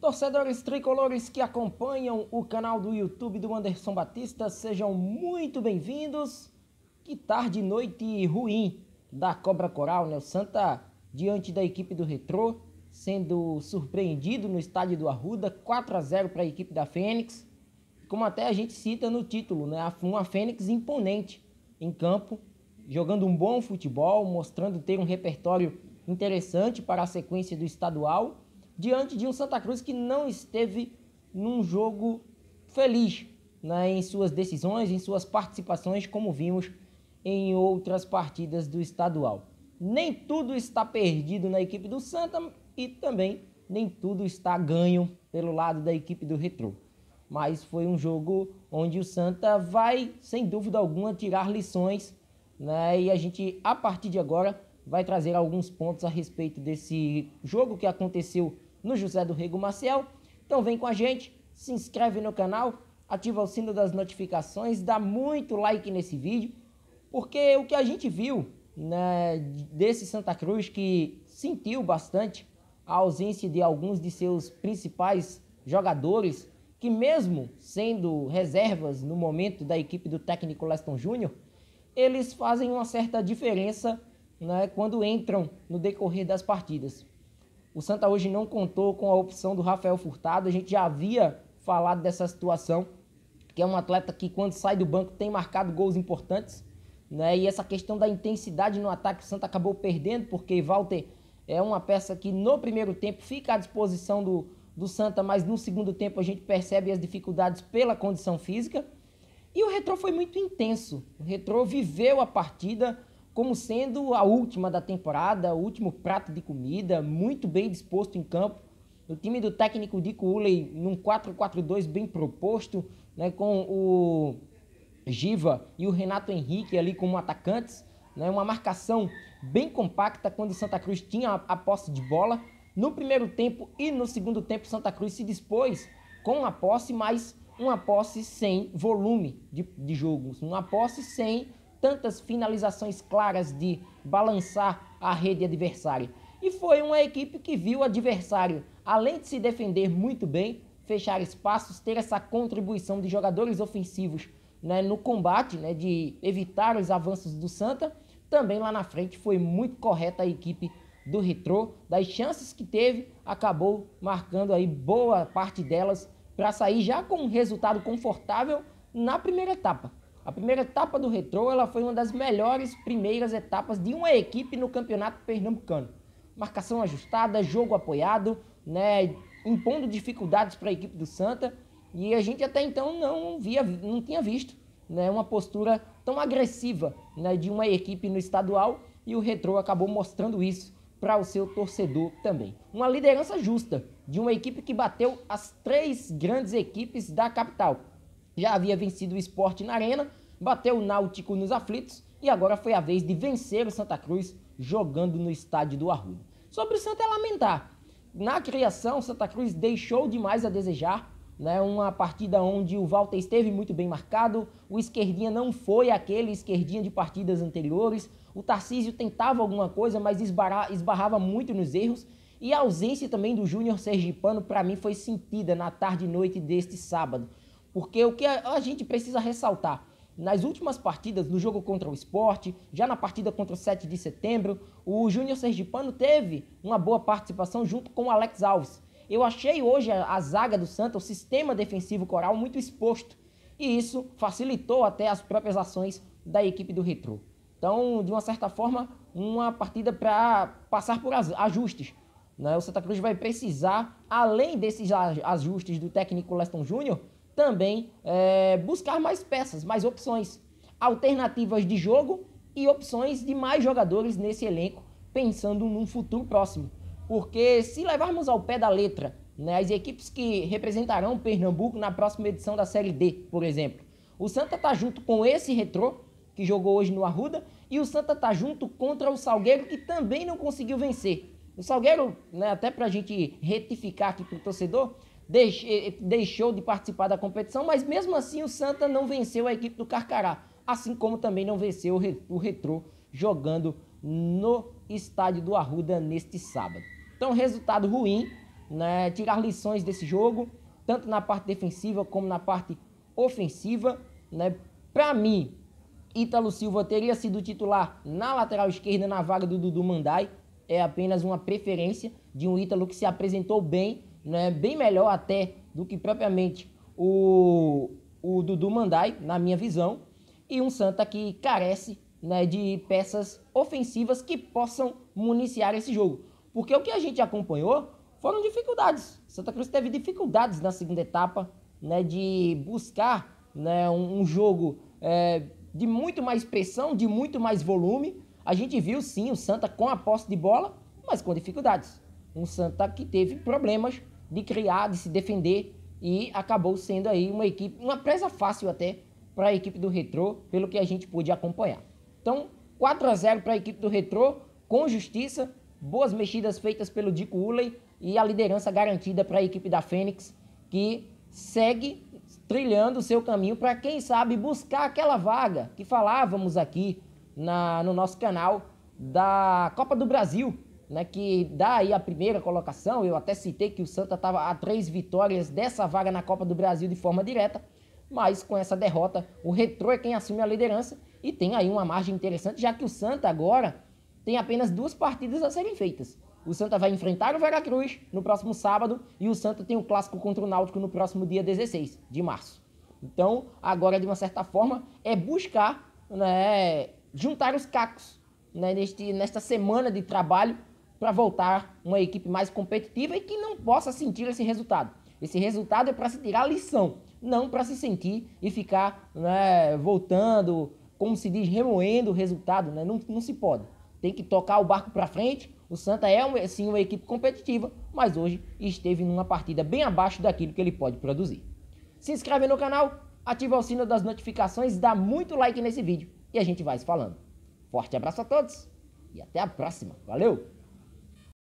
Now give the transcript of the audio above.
Torcedores tricolores que acompanham o canal do YouTube do Anderson Batista, sejam muito bem-vindos. Que tarde noite ruim da Cobra Coral, né? O Santa diante da equipe do Retrô, sendo surpreendido no estádio do Arruda, 4 a 0 para a equipe da Fênix. Como até a gente cita no título, né? Uma Fênix imponente em campo, jogando um bom futebol, mostrando ter um repertório interessante para a sequência do estadual diante de um Santa Cruz que não esteve num jogo feliz né, em suas decisões, em suas participações, como vimos em outras partidas do estadual. Nem tudo está perdido na equipe do Santa e também nem tudo está ganho pelo lado da equipe do Retro. Mas foi um jogo onde o Santa vai, sem dúvida alguma, tirar lições né, e a gente, a partir de agora, vai trazer alguns pontos a respeito desse jogo que aconteceu no José do Rego Maciel. Então vem com a gente, se inscreve no canal, ativa o sino das notificações, dá muito like nesse vídeo, porque o que a gente viu né, desse Santa Cruz que sentiu bastante a ausência de alguns de seus principais jogadores, que mesmo sendo reservas no momento da equipe do técnico Leston Júnior, eles fazem uma certa diferença né, quando entram no decorrer das partidas. O Santa hoje não contou com a opção do Rafael Furtado. A gente já havia falado dessa situação, que é um atleta que quando sai do banco tem marcado gols importantes. Né? E essa questão da intensidade no ataque, o Santa acabou perdendo, porque Walter é uma peça que no primeiro tempo fica à disposição do, do Santa, mas no segundo tempo a gente percebe as dificuldades pela condição física. E o Retrô foi muito intenso. O Retrô viveu a partida, como sendo a última da temporada, o último prato de comida, muito bem disposto em campo. O time do técnico Dico Uley num 4-4-2 bem proposto, né, com o Giva e o Renato Henrique ali como atacantes, né, uma marcação bem compacta quando Santa Cruz tinha a, a posse de bola. No primeiro tempo e no segundo tempo, Santa Cruz se dispôs com a posse, mas uma posse sem volume de, de jogos, uma posse sem tantas finalizações claras de balançar a rede adversária. E foi uma equipe que viu o adversário, além de se defender muito bem, fechar espaços, ter essa contribuição de jogadores ofensivos né, no combate, né, de evitar os avanços do Santa. Também lá na frente foi muito correta a equipe do Retrô, das chances que teve, acabou marcando aí boa parte delas para sair já com um resultado confortável na primeira etapa. A primeira etapa do Retrô ela foi uma das melhores primeiras etapas de uma equipe no Campeonato Pernambucano. Marcação ajustada, jogo apoiado, né, impondo dificuldades para a equipe do Santa, e a gente até então não via, não tinha visto, né, uma postura tão agressiva, né, de uma equipe no estadual, e o Retrô acabou mostrando isso para o seu torcedor também. Uma liderança justa de uma equipe que bateu as três grandes equipes da capital, já havia vencido o esporte na arena, bateu o Náutico nos aflitos e agora foi a vez de vencer o Santa Cruz jogando no estádio do Arruda. Sobre o Santa é lamentar. Na criação, Santa Cruz deixou demais a desejar. Né? Uma partida onde o Walter esteve muito bem marcado, o esquerdinha não foi aquele esquerdinha de partidas anteriores, o Tarcísio tentava alguma coisa, mas esbarrava muito nos erros. E a ausência também do Júnior Sergipano, para mim, foi sentida na tarde e noite deste sábado. Porque o que a, gente precisa ressaltar, nas últimas partidas, no jogo contra o esporte, já na partida contra o 7 de setembro, o Júnior Sergipano teve uma boa participação junto com o Alex Alves. Eu achei hoje a, a zaga do Santa, o sistema defensivo coral, muito exposto. E isso facilitou até as próprias ações da equipe do Retro. Então, de uma certa forma, uma partida para passar por ajustes. Né? O Santa Cruz vai precisar, além desses ajustes do técnico Leston Júnior, também é, buscar mais peças, mais opções, alternativas de jogo e opções de mais jogadores nesse elenco, pensando num futuro próximo. Porque se levarmos ao pé da letra né, as equipes que representarão Pernambuco na próxima edição da Série D, por exemplo, o Santa está junto com esse retrô, que jogou hoje no Arruda, e o Santa está junto contra o Salgueiro, que também não conseguiu vencer. O Salgueiro, né, até para a gente retificar aqui para o torcedor, eh, eh, deixou de participar da competição, mas mesmo assim o Santa não venceu a equipe do Carcará, assim como também não venceu o Retrô jogando no estádio do Arruda neste sábado. Então, resultado ruim, né? tirar lições desse jogo, tanto na parte defensiva como na parte ofensiva. Né? Para mim, Ítalo Silva teria sido titular na lateral esquerda na vaga do Dudu Mandai. É apenas uma preferência de um Ítalo que se apresentou bem né, bem melhor até do que propriamente o, o Dudu Mandai, na minha visão, e um Santa que carece né, de peças ofensivas que possam municiar esse jogo. Porque o que a gente acompanhou foram dificuldades. Santa Cruz teve dificuldades na segunda etapa né, de buscar né, um, um jogo é, de muito mais pressão, de muito mais volume. A gente viu sim o Santa com a posse de bola, mas com dificuldades. Um Santa que teve problemas de criar, de se defender e acabou sendo aí uma equipe, uma presa fácil até para a equipe do Retrô, pelo que a gente pôde acompanhar. Então, 4 a 0 para a equipe do Retrô, com justiça, boas mexidas feitas pelo Dico Uley e a liderança garantida para a equipe da Fênix, que segue trilhando o seu caminho para, quem sabe, buscar aquela vaga que falávamos aqui na, no nosso canal da Copa do Brasil, né, que dá aí a primeira colocação. Eu até citei que o Santa estava a três vitórias dessa vaga na Copa do Brasil de forma direta, mas com essa derrota, o Retrô é quem assume a liderança e tem aí uma margem interessante, já que o Santa agora tem apenas duas partidas a serem feitas. O Santa vai enfrentar o Veracruz no próximo sábado e o Santa tem o clássico contra o Náutico no próximo dia 16 de março. Então, agora de uma certa forma é buscar né, juntar os cacos né, neste, nesta semana de trabalho para voltar uma equipe mais competitiva e que não possa sentir esse resultado. Esse resultado é para se tirar lição, não para se sentir e ficar né, voltando, como se diz, remoendo o resultado. Né? Não, não se pode. Tem que tocar o barco para frente. O Santa é sim uma equipe competitiva, mas hoje esteve numa partida bem abaixo daquilo que ele pode produzir. Se inscreve no canal, ativa o sino das notificações, dá muito like nesse vídeo e a gente vai se falando. Forte abraço a todos e até a próxima. Valeu!